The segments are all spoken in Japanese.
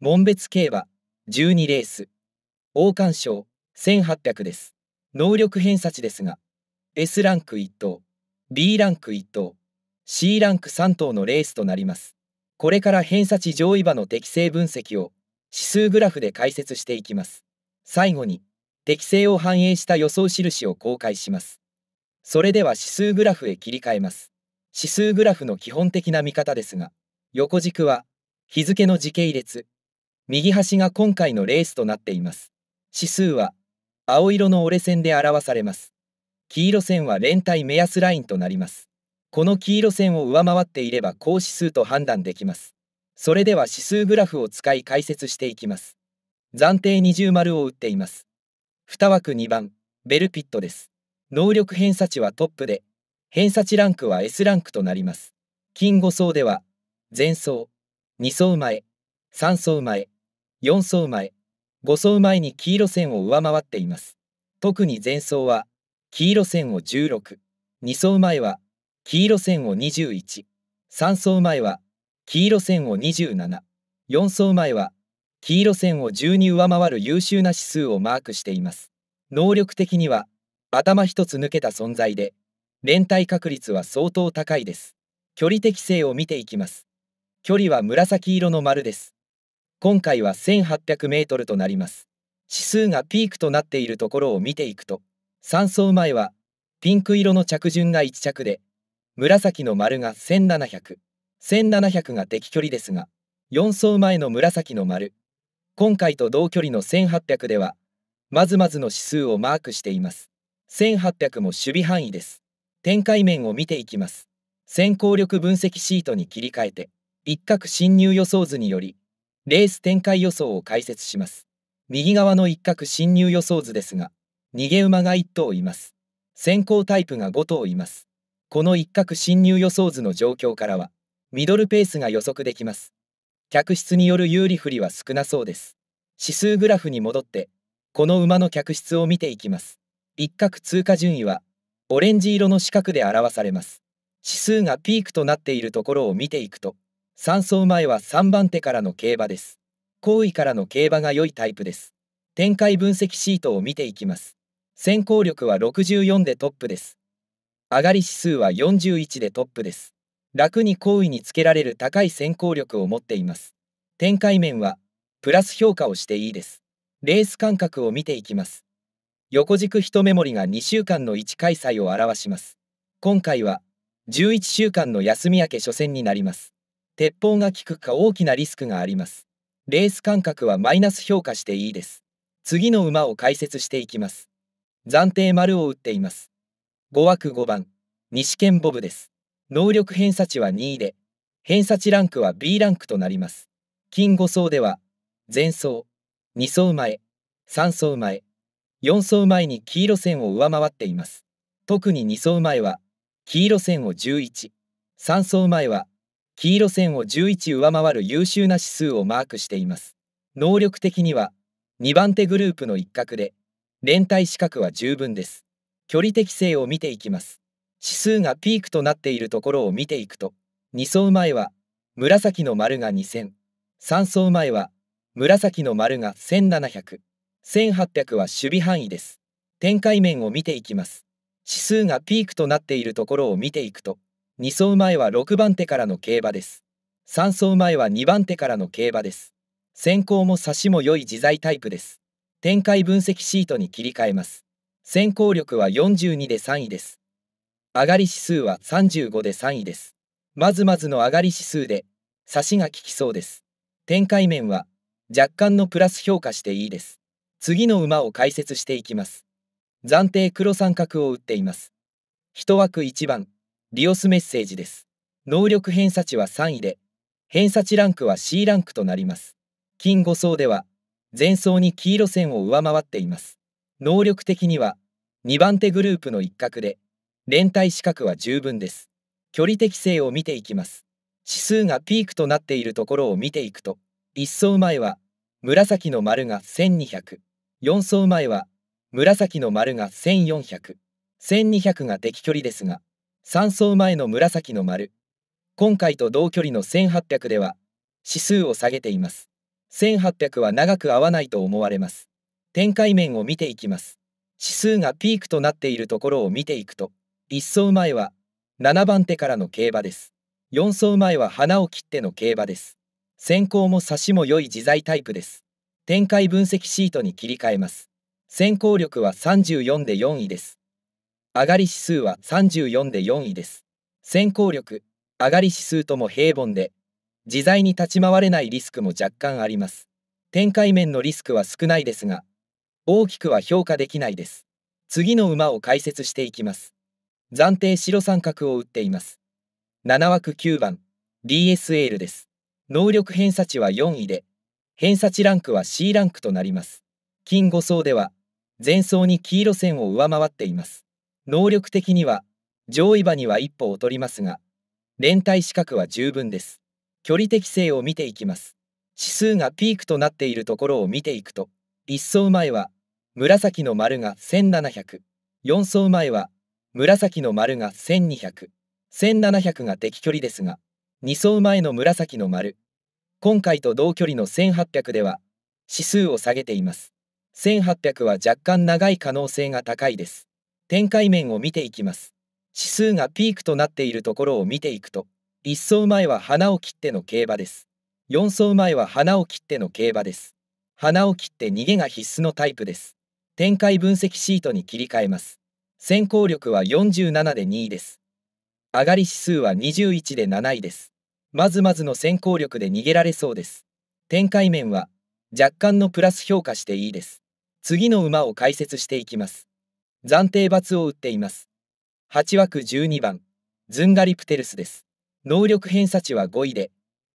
門別競馬12レース王冠賞1800です能力偏差値ですが S ランク1等 B ランク1等 C ランク3等のレースとなりますこれから偏差値上位馬の適正分析を指数グラフで解説していきます最後に適正を反映した予想印を公開しますそれでは指数グラフへ切り替えます指数グラフの基本的な見方ですが横軸は日付の時系列右端が今回のレースとなっています。指数は青色の折れ線で表されます。黄色線は連帯目安ラインとなります。この黄色線を上回っていれば高指数と判断できます。それでは指数グラフを使い解説していきます。暫定二重丸を打っています。2枠2番、ベルピットです。能力偏差値はトップで、偏差値ランクは S ランクとなります。金5層では、前層、2層前、3層前、4走前、5走前に黄色線を上回っています。特に前走は、黄色線を16、2走前は、黄色線を21、3走前は、黄色線を27、4走前は、黄色線を12上回る優秀な指数をマークしています。能力的には、頭一つ抜けた存在で、連帯確率は相当高いです。距離適性を見ていきます。距離は紫色の丸です。今回は 1800m となります。指数がピークとなっているところを見ていくと、3走前はピンク色の着順が1着で、紫の丸が1700、1700が敵距離ですが、4走前の紫の丸、今回と同距離の1800では、まずまずの指数をマークしています。1800も守備範囲です。展開面を見ていきます。先行力分析シートに切り替えて、一角侵入予想図により、レース展開予想を解説します右側の一角進入予想図ですが逃げ馬が1頭います先行タイプが5頭いますこの一角進入予想図の状況からはミドルペースが予測できます客室による有利不利は少なそうです指数グラフに戻ってこの馬の客室を見ていきます一角通過順位はオレンジ色の四角で表されます指数がピークとなっているところを見ていくと3走前は3番手からの競馬です。後位からの競馬が良いタイプです。展開分析シートを見ていきます。先行力は64でトップです。上がり指数は41でトップです。楽に好位につけられる高い先行力を持っています。展開面は、プラス評価をしていいです。レース間隔を見ていきます。横軸一目盛りが2週間の1開催を表します。今回は、11週間の休み明け初戦になります。鉄砲が効くか大きなリスクがあります。レース間隔はマイナス評価していいです。次の馬を解説していきます。暫定丸を打っています。5枠5番、西県ボブです。能力偏差値は2位で、偏差値ランクは B ランクとなります。金5層では、前走、2走前、3走前、4走前に黄色線を上回っています。特に2走前は、黄色線を11、3走前は、黄色線を11上回る優秀な指数をマークしています能力的には2番手グループの一角で連帯資格は十分です距離適性を見ていきます指数がピークとなっているところを見ていくと2走前は紫の丸が2000 3走前は紫の丸が1700 1800は守備範囲です展開面を見ていきます指数がピークとなっているところを見ていくと2走前は6番手からの競馬です。3走前は2番手からの競馬です。先行も差しも良い自在タイプです。展開分析シートに切り替えます。先行力は42で3位です。上がり指数は35で3位です。まずまずの上がり指数で、差しが効きそうです。展開面は、若干のプラス評価していいです。次の馬を解説していきます。暫定黒三角を打っています。1枠1番。リオスメッセージです。能力偏差値は3位で、偏差値ランクは C ランクとなります。金5層では、前走に黄色線を上回っています。能力的には、2番手グループの一角で、連帯資格は十分です。距離適性を見ていきます。指数がピークとなっているところを見ていくと、1層前は、紫の丸が1200、4層前は、紫の丸が1400、1200が適距離ですが、3走前の紫の丸今回と同距離の1800では指数を下げています1800は長く合わないと思われます展開面を見ていきます指数がピークとなっているところを見ていくと1走前は7番手からの競馬です4走前は花を切っての競馬です先行も差しも良い自在タイプです展開分析シートに切り替えます先行力は34で4位です上がり指数は34で4位です。先行力、上がり指数とも平凡で、自在に立ち回れないリスクも若干あります。展開面のリスクは少ないですが、大きくは評価できないです。次の馬を解説していきます。暫定白三角を打っています。7枠9番、DS l です。能力偏差値は4位で、偏差値ランクは C ランクとなります。金5層では、前走に黄色線を上回っています。能力的には上位馬には一歩劣りますが連帯資格は十分です距離適性を見ていきます指数がピークとなっているところを見ていくと1走前は紫の丸が1700 4走前は紫の丸が1200 1700が適距離ですが2走前の紫の丸今回と同距離の1800では指数を下げています1800は若干長い可能性が高いです展開面を見ていきます。指数がピークとなっているところを見ていくと、1走前は花を切っての競馬です。4走前は花を切っての競馬です。花を切って逃げが必須のタイプです。展開分析シートに切り替えます。先行力は47で2位です。上がり指数は21で7位です。まずまずの先行力で逃げられそうです。展開面は若干のプラス評価していいです。次の馬を解説していきます。暫定罰を打っています。8枠12番、ズンガリプテルスです。能力偏差値は5位で、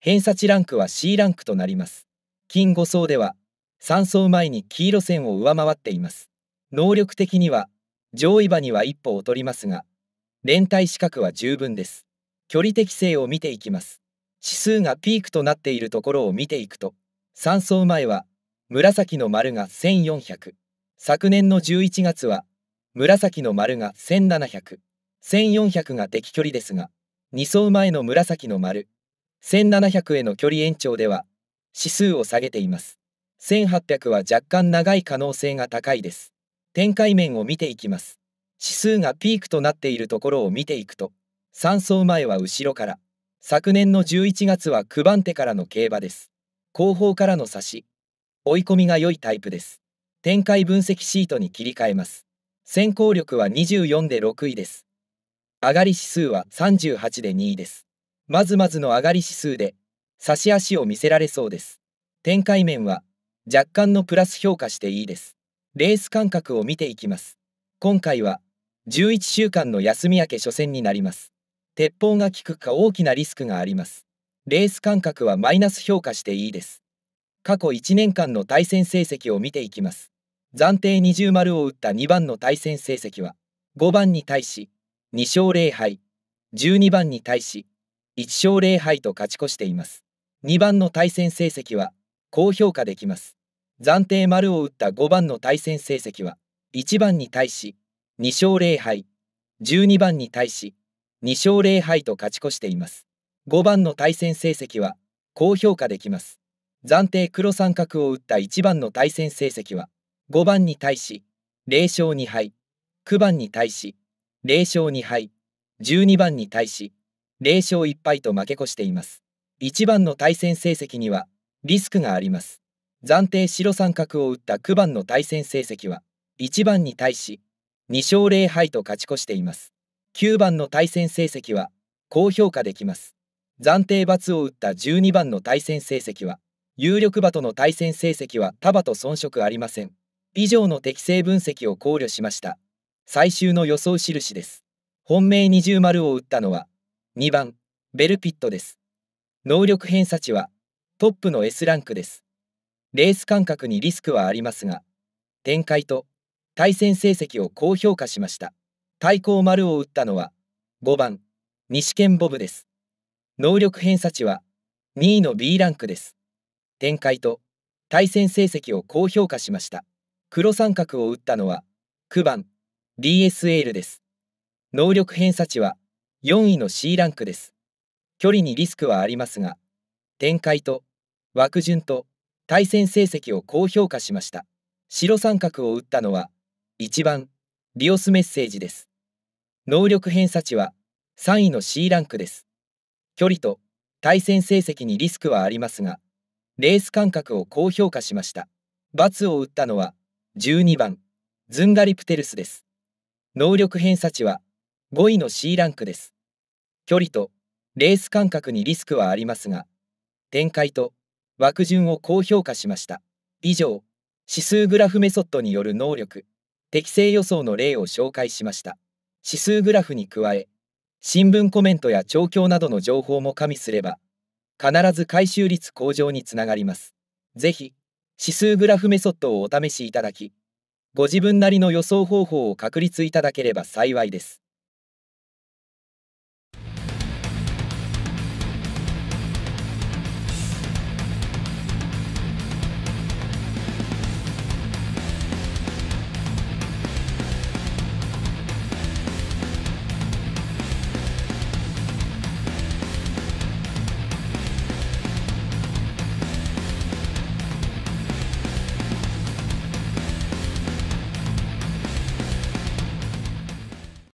偏差値ランクは C ランクとなります。金5層では、3層前に黄色線を上回っています。能力的には、上位場には一歩劣りますが、連帯資格は十分です。距離適性を見ていきます。指数がピークとなっているところを見ていくと、3層前は、紫の丸が1400。昨年の11月は、紫の丸が1700、1400が敵距離ですが、2走前の紫の丸、1700への距離延長では、指数を下げています。1800は若干長い可能性が高いです。展開面を見ていきます。指数がピークとなっているところを見ていくと、3走前は後ろから、昨年の11月は9番手からの競馬です。後方からの差し、追い込みが良いタイプです。展開分析シートに切り替えます。先行力は24で6位です。上がり指数は38で2位です。まずまずの上がり指数で、差し足を見せられそうです。展開面は、若干のプラス評価していいです。レース間隔を見ていきます。今回は、11週間の休み明け初戦になります。鉄砲が効くか大きなリスクがあります。レース間隔はマイナス評価していいです。過去1年間の対戦成績を見ていきます。暫定二重丸を打った2番の対戦成績は5番に対し2勝0敗12番に対し1勝0敗と勝ち越しています2番の対戦成績は高評価できます暫定丸を打った5番の対戦成績は1番に対し2勝0敗12番に対し2勝0敗と勝ち越しています5番の対戦成績は高評価できます暫定黒三角を打った1番の対戦成績は5番に対し0勝2敗9番に対し0勝2敗12番に対し0勝1敗と負け越しています1番の対戦成績にはリスクがあります暫定白三角を打った9番の対戦成績は1番に対し2勝0敗と勝ち越しています9番の対戦成績は高評価できます暫定罰を打った12番の対戦成績は有力馬との対戦成績は束と遜色ありません以上の適正分析を考慮しました。最終の予想印です。本命二重丸を打ったのは、2番、ベルピットです。能力偏差値は、トップの S ランクです。レース間隔にリスクはありますが、展開と対戦成績を高評価しました。対抗丸を打ったのは、5番、西健ボブです。能力偏差値は、2位の B ランクです。展開と対戦成績を高評価しました。黒三角を打ったのは9番 d s l です。能力偏差値は4位の C ランクです。距離にリスクはありますが、展開と枠順と対戦成績を高評価しました。白三角を打ったのは1番リオスメッセージです。能力偏差値は3位の C ランクです。距離と対戦成績にリスクはありますが、レース間隔を高評価しました。×を打ったのは12番、ズンガリプテルスです。能力偏差値は5位の C ランクです。距離とレース間隔にリスクはありますが、展開と枠順を高評価しました。以上、指数グラフメソッドによる能力、適正予想の例を紹介しました。指数グラフに加え、新聞コメントや調教などの情報も加味すれば、必ず回収率向上につながります。ぜひ、指数グラフメソッドをお試しいただき、ご自分なりの予想方法を確立いただければ幸いです。